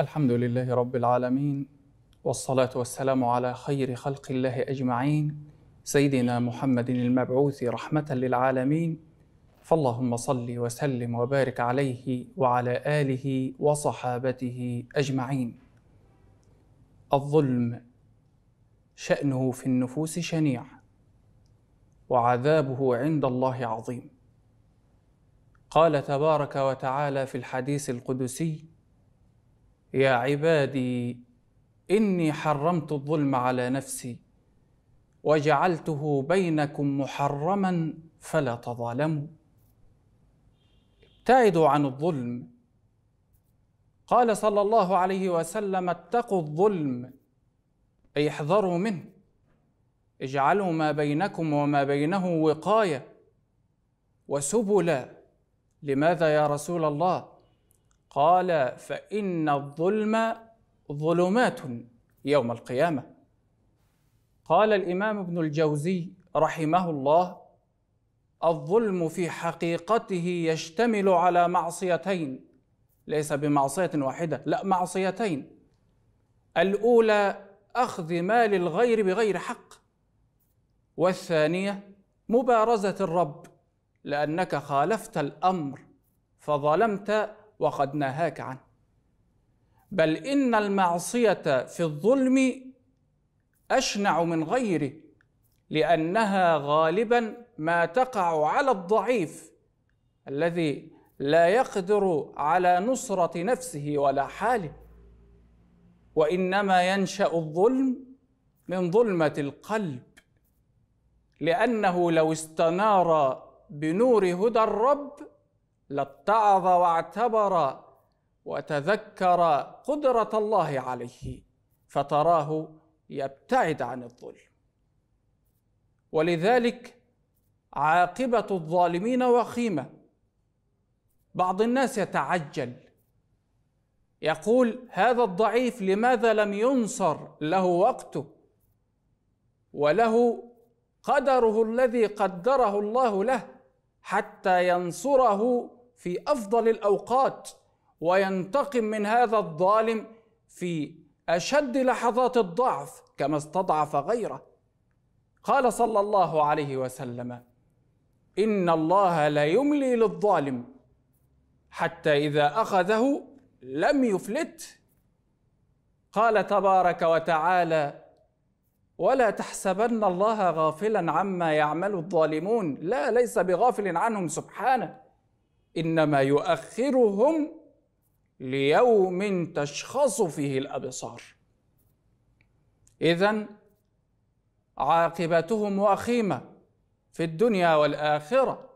الحمد لله رب العالمين والصلاة والسلام على خير خلق الله أجمعين سيدنا محمد المبعوث رحمة للعالمين فاللهم صل وسلم وبارك عليه وعلى آله وصحابته أجمعين الظلم شأنه في النفوس شنيع وعذابه عند الله عظيم قال تبارك وتعالى في الحديث القدسي يا عبادي اني حرمت الظلم على نفسي وجعلته بينكم محرما فلا تظالموا ابتعدوا عن الظلم قال صلى الله عليه وسلم اتقوا الظلم اي احذروا منه اجعلوا ما بينكم وما بينه وقايه وسبلا لماذا يا رسول الله قال فإن الظلم ظلمات يوم القيامة قال الإمام ابن الجوزي رحمه الله الظلم في حقيقته يشتمل على معصيتين ليس بمعصية واحدة لا معصيتين الأولى أخذ مال الغير بغير حق والثانية مبارزة الرب لأنك خالفت الأمر فظلمت وقد نهاك عنه بل إن المعصية في الظلم أشنع من غيره لأنها غالبا ما تقع على الضعيف الذي لا يقدر على نصرة نفسه ولا حاله وإنما ينشأ الظلم من ظلمة القلب لأنه لو استنار بنور هدى الرب لاتعظ واعتبر وتذكر قدرة الله عليه فتراه يبتعد عن الظلم ولذلك عاقبة الظالمين وخيمة بعض الناس يتعجل يقول هذا الضعيف لماذا لم ينصر له وقته وله قدره الذي قدره الله له حتى ينصره في افضل الاوقات وينتقم من هذا الظالم في اشد لحظات الضعف كما استضعف غيره قال صلى الله عليه وسلم ان الله لا يملي للظالم حتى اذا اخذه لم يفلت قال تبارك وتعالى ولا تحسبن الله غافلا عما يعمل الظالمون لا ليس بغافل عنهم سبحانه انما يؤخرهم ليوم تشخص فيه الابصار اذا عاقبتهم وخيمه في الدنيا والاخره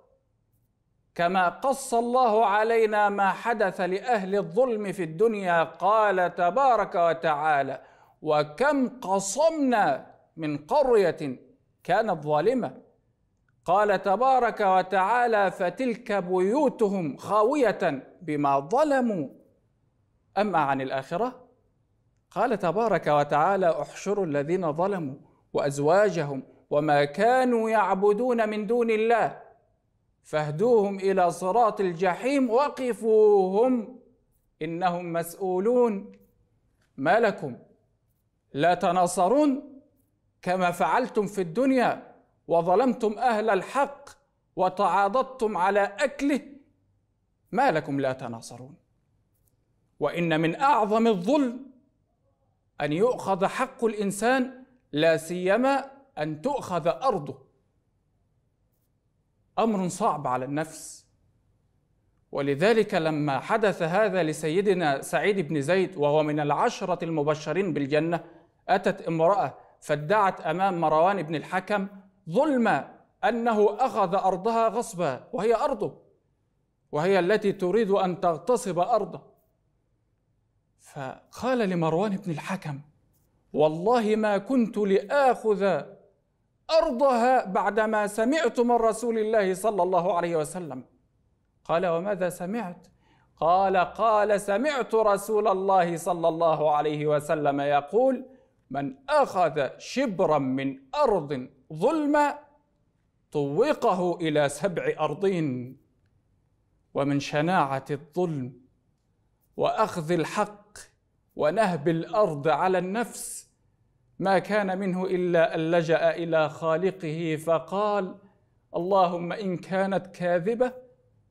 كما قص الله علينا ما حدث لاهل الظلم في الدنيا قال تبارك وتعالى وكم قصمنا من قريه كانت ظالمه قال تبارك وتعالى فتلك بيوتهم خاويه بما ظلموا اما عن الاخره قال تبارك وتعالى احشروا الذين ظلموا وازواجهم وما كانوا يعبدون من دون الله فاهدوهم الى صراط الجحيم وقفوهم انهم مسؤولون ما لكم لا تناصرون كما فعلتم في الدنيا وظلمتم أهل الحق وتعاضدتم على أكله ما لكم لا تناصرون وإن من أعظم الظلم أن يؤخذ حق الإنسان لا سيما أن تؤخذ أرضه أمر صعب على النفس ولذلك لما حدث هذا لسيدنا سعيد بن زيد وهو من العشرة المبشرين بالجنة أتت امرأة فادعت أمام مروان بن الحكم ظلما أنه أخذ أرضها غصبا وهي أرضه وهي التي تريد أن تغتصب أرضه فقال لمروان بن الحكم والله ما كنت لآخذ أرضها بعدما سمعت من رسول الله صلى الله عليه وسلم قال وماذا سمعت قال قال سمعت رسول الله صلى الله عليه وسلم يقول من اخذ شبرا من ارض ظلم طوقه الى سبع ارضين ومن شناعه الظلم واخذ الحق ونهب الارض على النفس ما كان منه الا ان لجا الى خالقه فقال اللهم ان كانت كاذبه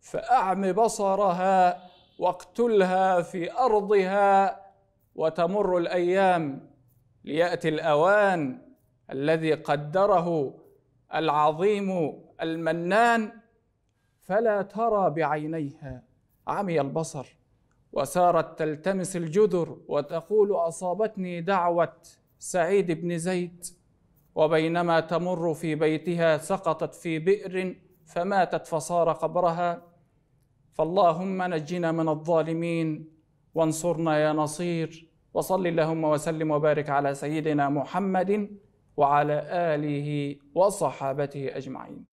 فاعم بصرها واقتلها في ارضها وتمر الايام لياتي الاوان الذي قدره العظيم المنان فلا ترى بعينيها عمي البصر وسارت تلتمس الجدر وتقول اصابتني دعوه سعيد بن زيد وبينما تمر في بيتها سقطت في بئر فماتت فصار قبرها فاللهم نجنا من الظالمين وانصرنا يا نصير وصل اللهم وسلم وبارك على سيدنا محمد وعلى آله وصحابته أجمعين